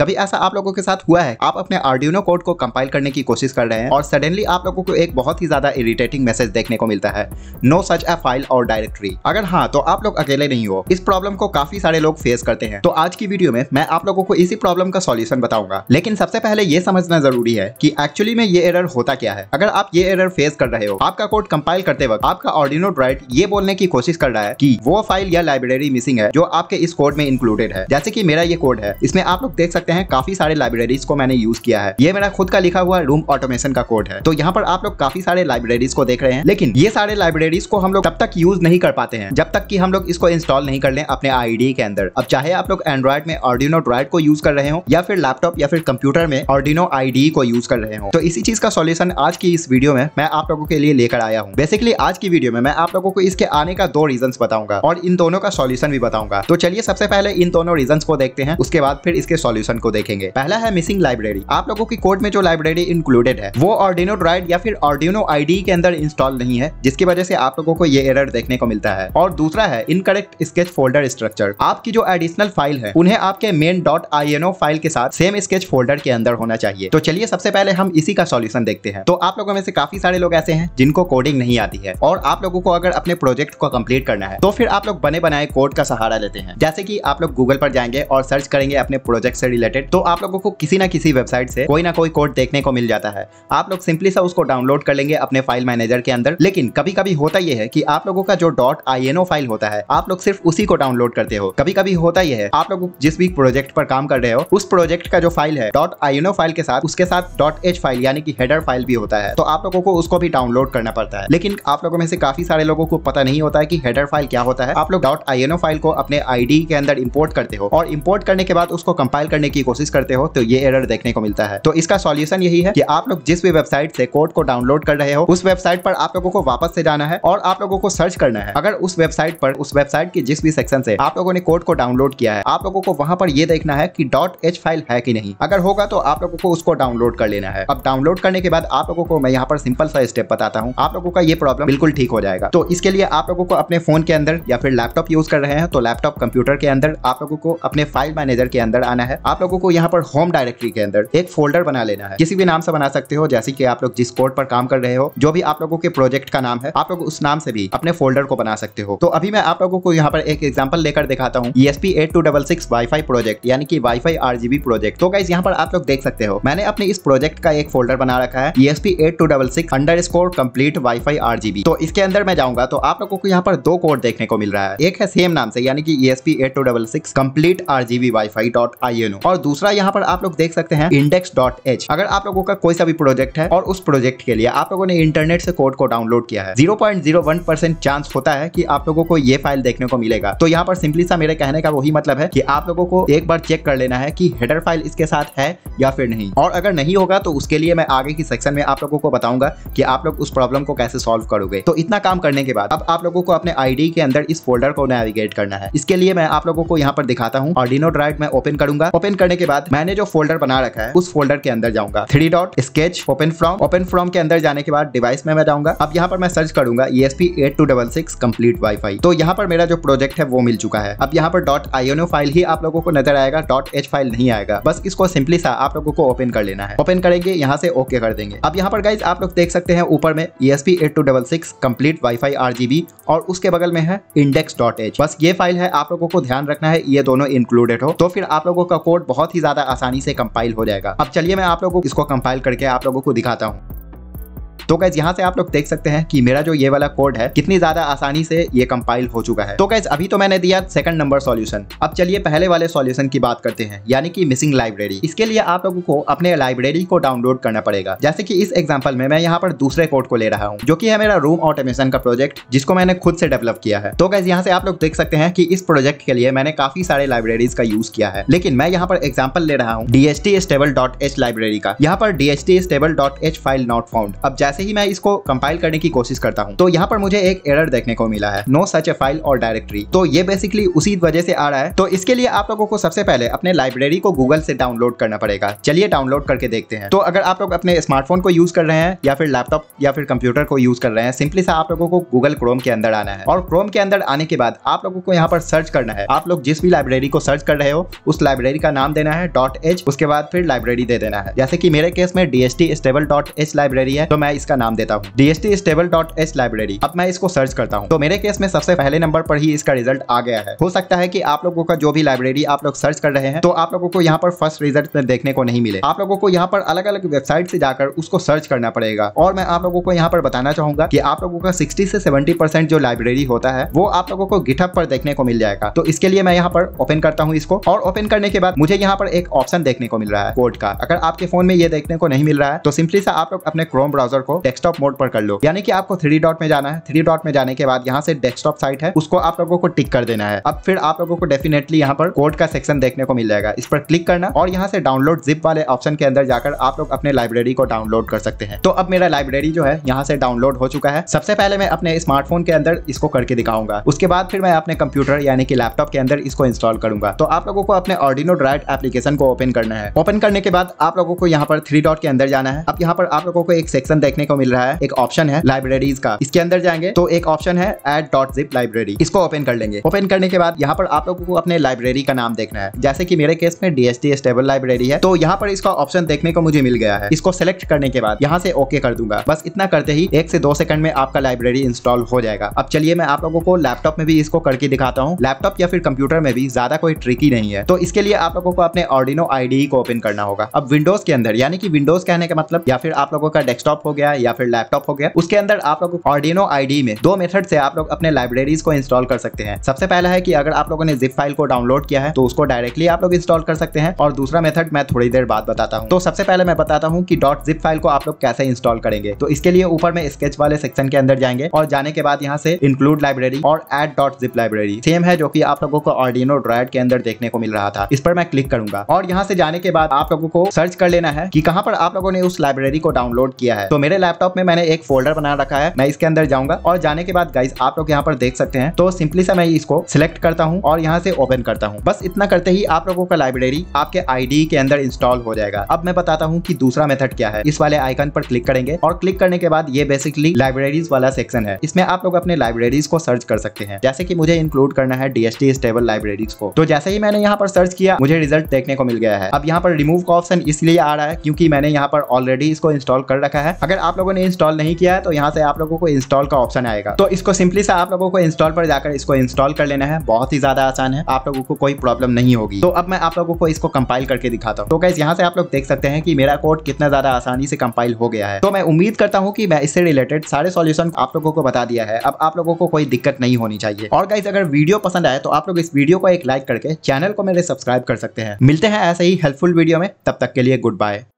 कभी ऐसा आप लोगों के साथ हुआ है आप अपने आर्डिनो कोड को कंपाइल करने की कोशिश कर रहे हैं और सडनली आप लोगों को एक बहुत ही ज्यादा इरिटेटिंग मैसेज देखने को मिलता है नो सच ए फाइल और डायरेक्टरी अगर हाँ तो आप लोग अकेले नहीं हो इस प्रॉब्लम को काफी सारे लोग फेस करते हैं तो आज की वीडियो में मैं आप लोगों को इसी प्रॉब्लम का सोल्यूशन बताऊंगा लेकिन सबसे पहले ये समझना जरूरी है की एक्चुअली में ये एरर होता क्या है अगर आप ये एरर फेस कर रहे हो आपका कोड कंपाइल करते वक्त आपका ऑर्डिनो ड्राइट ये बोलने की कोशिश कर रहा है की वो फाइल या लाइब्रेरी मिसिंग है जो आपके इस कोड में इंक्लूडेड है जैसे की मेरा ये कोड है इसमें आप लोग देख सकते सकते हैं काफी सारे लाइब्रेरीज को मैंने यूज किया है ये मेरा खुद का लिखा हुआ रूम ऑटोमेशन का कोड है तो यहाँ पर आप लोग काफी सारे लाइब्रेरीज को देख रहे हैं लेकिन ये सारे लाइब्रेरीज को हम लोग तब तक यूज नहीं कर पाते हैं जब तक की हम लोग इसको इंस्टॉल नहीं कर ले अपने आई के अंदर अब चाहे आप लोग एंड्रॉइड में ऑर्डिनो ड्राइड को यूज कर रहे हो या फिर लैपटॉप या फिर कंप्यूटर में ऑर्डिनो आई को यूज कर रहे हो तो इसी चीज का सोल्यूशन आज की इस वीडियो में मैं आप लोगों के लिए लेकर आया हूँ बेसिकली आज की वीडियो में मैं आप लोगों को इसके आने का दो रीजन बताऊंगा और इन दोनों का सोल्यूशन भी बताऊंगा तो चलिए सबसे पहले इन दोनों रीजन को देखते हैं उसके बाद फिर इसके सोल्यूशन को देखेंगे पहला है मिसिंग लाइब्रेरी आप लोगों की कोड में जो लाइब्रेरी इंक्लूडेड है वो ऑर्डिनो ड्राइड या फिर ऑर्डिनो आईडी के अंदर इंस्टॉल नहीं है जिसकी वजह से आप लोगों को ये एरर देखने को मिलता है और दूसरा है इनकरेक्ट स्केच फोल्डर स्ट्रक्चर आपकी जो एडिशनल फाइल है उन्हें आपके मेन डॉट आई फाइल के साथ सेम स्केच फोल्डर के अंदर होना चाहिए तो चलिए सबसे पहले हम इसी का सोल्यूशन देखते हैं तो आप लोगों में से काफी सारे लोग ऐसे हैं जिनको कोडिंग नहीं आती है और आप लोगों को अगर अपने प्रोजेक्ट को कम्प्लीट करना है तो फिर आप लोग बने बनाए कोड का सहारा लेते हैं जैसे की आप लोग गूगल पर जाएंगे और सर्च करेंगे अपने प्रोजेक्ट से रिलेटेड तो आप लोगों को किसी ना किसी वेबसाइट से कोई ना कोई कोड देखने को मिल जाता है आप लोग सिंपली सा उसको डाउनलोड कर लेंगे अपने फाइल मैनेजर के अंदर लेकिन कभी कभी होता यह है कि आप लोगों का जो डॉट आई फाइल होता है आप लोग सिर्फ उसी को डाउनलोड करते हो कभी कभी होता यह है आप लोग जिस भी प्रोजेक्ट पर काम कर रहे हो उस प्रोजेक्ट का जो फाइल है डॉट आई फाइल के साथ उसके साथ डॉट एच फाइल यानी कि हेडर फाइल भी होता है तो आप लोगों को उसको भी डाउनलोड करना पड़ता है लेकिन आप लोगों में से काफी सारे लोगों को पता नहीं होता है कि हेडर फाइल क्या होता है आप लोग डॉट आई फाइल को अपने आईडी के अंदर इम्पोर्ट करते हो और इम्पोर्ट करने के बाद उसको कंपाइल करने करने की कोशिश करते हो तो ये एरर देखने को मिलता है तो इसका सोल्यूशन यही है कि आप लोग जिस भी वेबसाइट से कोड को डाउनलोड कर रहे हो उस वेबसाइट पर आप लोगों को वापस से जाना है और आप लोगों को सर्च करना है अगर उस वेबसाइट पर उस वेबसाइट की जिस भी सेक्शन से आप लोगों ने कोड को डाउनलोड किया है आप लोगों को वहां पर यह देखना है कि डॉट एच फाइल है कि नहीं अगर होगा तो आप लोगों को उसको डाउनलोड कर लेना है अब डाउनलोड करने के बाद आप लोगों को मैं यहाँ पर सिंपल सा स्टेप बताता हूँ आप लोगों का ये प्रॉब्लम बिल्कुल ठीक हो जाएगा तो इसके लिए आप लोगों को अपने फोन के अंदर या फिर लैपटॉप यूज कर रहे हैं तो लैपटॉप कंप्यूटर के अंदर आप लोगों को अपने फाइल मैनेजर के अंदर आना है आप लोगों को यहाँ पर होम डायरेक्टरी के अंदर एक फोल्डर बना लेना है किसी भी नाम से बना सकते हो जैसे कि आप लोग जिस कोड पर काम कर रहे हो जो भी आप लोगों के प्रोजेक्ट का नाम है आप लोग उस नाम से भी अपने फोल्डर को बना सकते हो तो अभी मैं आप लोगों को यहाँ पर एक एग्जाम्पल लेकर दिखाता हूँ S P eight two double six WiFi project यानी कि वाईफाई आरजीबी प्रोजेक्ट तो गाइज यहाँ पर आप लोग देख सकते हो मैंने अपने इस प्रोजेक्ट का एक फोल्डर बना रखा है E S P eight two double six underscore complete wifi RGB तो इसके अंदर मैं जाऊंगा तो आप लोगों को यहाँ पर दो कोड देखने को मिल रहा है एक है सेम नाम से यानी कि E S P eight two double six complete RGB fi dot I N O और दूसरा यहाँ पर आप लोग देख सकते हैं इंडेक्स डॉट एच अगर आप लोगों का कोई सा भी प्रोजेक्ट है और उस प्रोजेक्ट के लिए आप लोगों ने इंटरनेट से कोड को डाउनलोड किया है जीरो चांस होता है की आप लोगों को ये फाइल देखने को मिलेगा तो यहाँ पर सिंपली सा मेरे कहने का वही मतलब है की आप लोगों को एक बार चेक कर लेना है की हेडर फाइल इसके साथ है या फिर नहीं और अगर नहीं होगा तो उसके लिए मैं आगे की सेक्शन में आप लोगों को बताऊंगा कि आप लोग उस प्रॉब्लम को कैसे सॉल्व करोगे तो इतना काम करने के बाद अब आप लोगों को अपने आईडी के अंदर इस फोल्डर को नेविगेट करना है इसके लिए मैं आप लोगों को यहाँ पर दिखाता हूँ ओपन करूंगा ओपन करने के बाद मैंने जो फोल्डर बना रखा है उस फोल्डर के अंदर जाऊंगा three dot sketch open from open from के अंदर जाने के बाद डिवाइस में मैं जाऊंगा अब यहाँ पर मैं सर्च करूंगा E S P eight two double six complete wifi तो यहाँ पर मेरा जो प्रोजेक्ट है वो मिल चुका है अब यहाँ पर डॉट आईएनओ फाइल ही आप लोगों को नजर आएगा डॉट एच फाइल नहीं आएगा बस इसको सिंपली सा आप लोगों को ओपन कर लेना है ओपन करेंगे यहाँ से ओके कर देंगे अब यहाँ पर गाइज आप लोग देख सकते हैं ऊपर में E S P eight two double six complete wifi R G B और उसके बगल में है इंडेक्स डॉट एच बस ये फाइल है आप लोगों को ध्यान रखना है ये दोनों इंक्लूडेड हो तो फिर आप लोगों का कोड बहुत ही ज्यादा आसानी से कंपाइल हो जाएगा अब चलिए मैं आप लोगों को इसको कंपाइल करके आप लोगों को दिखाता हूँ तो गैस यहाँ से आप लोग देख सकते हैं कि मेरा जो ये वाला कोड है कितनी ज्यादा आसानी से ये कंपाइल हो चुका है तो गैस अभी तो मैंने दिया सेकंड नंबर सॉल्यूशन अब चलिए पहले वाले सॉल्यूशन की बात करते हैं यानी कि मिसिंग लाइब्रेरी इसके लिए आप लोगों को अपने लाइब्रेरी को डाउनलोड करना पड़ेगा जैसे की इस एग्जाम्पल में मैं यहाँ पर दूसरे कोड को ले रहा हूँ जो की है मेरा रूम ऑटोमेशन का प्रोजेक्ट जिसको मैंने खुद से डेवलप किया है तो गैस यहाँ से आप लोग देख सकते हैं कि इस प्रोजेक्ट के लिए मैंने काफी सारे लाइब्रेरीज का यूज किया है लेकिन मैं यहाँ पर एग्जाम्पल ले रहा हूँ DST stable dot H library का यहाँ पर DST stable dot H file not found अब जैसे जैसे ही मैं इसको कंपाइल करने की कोशिश करता हूँ तो यहाँ पर मुझे एक एरर देखने को मिला है नो सच ए फाइल और डायरेक्टरी तो ये बेसिकली उसी वजह से आ रहा है तो इसके लिए आप लोगों को सबसे पहले अपने लाइब्रेरी को गूगल से डाउनलोड करना पड़ेगा चलिए डाउनलोड करके देखते हैं तो अगर आप लोग अपने स्मार्टफोन को यूज कर रहे हैं या फिर लैपटॉप या फिर कंप्यूटर को यूज कर रहे हैं सिंपली सा आप लोगों को गूगल क्रोम के अंदर आना है और क्रोम के अंदर आने के बाद आप लोगों को यहाँ पर सर्च करना है आप लोग जिस भी लाइब्रेरी को सर्च कर रहे हो उस लाइब्रेरी का नाम देना है डॉट एच उसके बाद फिर लाइब्रेरी दे देना है जैसे कि मेरे केस में D S T stable dot H library है तो मैं इसका का नाम देता हूँ DST stable dot S library अब मैं इसको सर्च करता हूँ तो मेरे केस में सबसे पहले नंबर पर ही इसका रिजल्ट आ गया है हो सकता है की आप लोगों का जो भी लाइब्रेरी आप लोग सर्च कर रहे हैं तो आप लोगों को यहाँ पर फर्स्ट रिजल्ट में देखने को नहीं मिले आप लोगों को यहाँ पर अलग अलग वेबसाइट से जाकर उसको सर्च करना पड़ेगा और मैं आप लोगों को यहाँ पर बताना चाहूंगा कि आप लोगों का 60 से 70 परसेंट जो लाइब्रेरी होता है वो आप लोगों को गिटअप पर देखने को मिल जाएगा तो इसके लिए मैं यहाँ पर ओपन करता हूँ इसको और ओपन करने के बाद मुझे यहाँ पर एक ऑप्शन देखने को मिल रहा है कोड का अगर आपके फोन में ये देखने को नहीं मिल रहा है तो सिंपली सा आप लोग अपने क्रोम ब्राउजर को डेस्कटॉप मोड पर कर लो यानी कि आपको थ्री डॉट में जाना है थ्री डॉट में जाने के बाद यहाँ से डेस्कटॉप साइट है उसको आप लोगों को टिक कर देना है अब फिर आप लोगों को डेफिनेटली यहाँ पर कोड का सेक्शन देखने को मिल जाएगा इस पर क्लिक करना और यहाँ से डाउनलोड जिप वाले ऑप्शन के अंदर जाकर आप लोग अपने लाइब्रेरी को डाउनलोड कर सकते हैं तो अब मेरा लाइब्रेरी जो है यहाँ से डाउनलोड हो चुका है सबसे पहले मैं अपने स्मार्टफोन के अंदर इसको करके दिखाऊंगा उसके बाद फिर मैं अपने कंप्यूटर यानी कि लैपटॉप के अंदर इसको इंस्टॉल करूंगा तो आप लोगों को अपने ऑर्डिनो ड्राइट एप्लीकेशन को ओपन करना है ओपन करने के बाद आप लोगों को यहाँ पर थ्री डॉट के अंदर जाना है अब यहाँ पर आप लोगों को एक सेक्शन देखने देखने को मिल रहा है एक ऑप्शन है लाइब्रेरीज का इसके अंदर जाएंगे तो एक ऑप्शन है एड डॉट जिप लाइब्रेरी इसको ओपन कर लेंगे ओपन करने के बाद यहाँ पर आप लोगों को अपने लाइब्रेरी का नाम देखना है जैसे की मेरे केस में डीएसटी स्टेबल लाइब्रेरी है तो यहाँ पर इसका ऑप्शन देखने को मुझे मिल गया है इसको सेलेक्ट करने के बाद यहाँ से ओके कर दूंगा बस इतना करते ही एक से दो सेकंड में आपका लाइब्रेरी इंस्टॉल हो जाएगा अब चलिए मैं आप लोगों को लैपटॉप में भी इसको करके दिखाता हूँ लैपटॉप या फिर कंप्यूटर में भी ज्यादा कोई ट्रिकी नहीं है तो इसके लिए आप लोगों को अपने ऑर्डिनो आईडी e को ओपन करना होगा अब विंडोज के अंदर यानी कि विंडोज कहने का मतलब या फिर आप लोगों का डेस्कटॉप हो गया गया या फिर लैपटॉप हो गया उसके अंदर आप लोग ऑर्डिनो आईडी में दो मेथड से आप लोग अपने लाइब्रेरीज को इंस्टॉल कर सकते हैं सबसे पहला है कि अगर आप लोगों ने जिप फाइल को डाउनलोड किया है तो उसको डायरेक्टली आप लोग इंस्टॉल कर सकते हैं और दूसरा मेथड मैं थोड़ी देर बाद बताता हूँ तो सबसे पहले मैं बताता हूँ की डॉट जिप फाइल को आप लोग कैसे इंस्टॉल करेंगे तो इसके लिए ऊपर में स्केच वाले सेक्शन के अंदर जाएंगे और जाने के बाद यहाँ से इंक्लूड लाइब्रेरी और add dot zip library same है जो की आप लोगों को ऑर्डिनो ड्राइड के अंदर देखने को मिल रहा था इस पर मैं क्लिक करूंगा और यहाँ से जाने के बाद आप लोगों को सर्च कर लेना है कि कहाँ पर आप लोगों ने उस लाइब्रेरी को डाउनलोड किया है तो मेरे लैपटॉप में मैंने एक फोल्डर बना रखा है मैं इसके अंदर जाऊंगा और जाने के बाद गाइज आप लोग यहाँ पर देख सकते हैं तो सिंपली सा मैं इसको सिलेक्ट करता हूँ और यहाँ से ओपन करता हूँ बस इतना करते ही आप लोगों का लाइब्रेरी आपके आई के अंदर इंस्टॉल हो जाएगा अब मैं बताता हूँ की दूसरा मेथड क्या है इस वाले आइकन पर क्लिक करेंगे और क्लिक करने के बाद ये बेसिकली लाइब्रेरीज वाला सेक्शन है इसमें आप लोग अपने लाइब्रेरीज को सर्च कर सकते हैं जैसे की मुझे इंक्लूड करना है डीएसटी स्टेबल लाइब्रेरीज को तो जैसे ही मैंने यहाँ पर सर्च किया मुझे रिजल्ट देखने को मिल गया है अब यहाँ पर रिमूव का ऑप्शन इसलिए आ रहा है क्योंकि मैंने यहाँ पर ऑलरेडी इसको इंस्टॉल कर रखा है अगर आप लोगों ने इंस्टॉल नहीं किया है तो यहाँ से आप लोगों को इंस्टॉल का ऑप्शन आएगा तो इसको सिंपली से आप लोगों को इंस्टॉल पर जाकर इसको इंस्टॉल कर लेना है बहुत ही ज्यादा आसान है आप लोगों को कोई प्रॉब्लम नहीं होगी तो अब मैं आप लोगों को इसको कंपाइल करके दिखाता हूँ तो कैसे यहाँ से आप लोग देख सकते हैं कि मेरा कोड कितना ज्यादा आसानी से कंपाइल हो गया है तो मैं उम्मीद करता हूँ कि मैं इससे रिलेटेड सारे सोल्यूशन आप लोगों को बता दिया है अब आप लोगों को कोई दिक्कत नहीं होनी चाहिए और गाइज अगर वीडियो पसंद आए तो आप लोग इस वीडियो को एक लाइक करके चैनल को मेरे सब्सक्राइब कर सकते हैं मिलते हैं ऐसे ही हेल्पफुल वीडियो में तब तक के लिए गुड बाय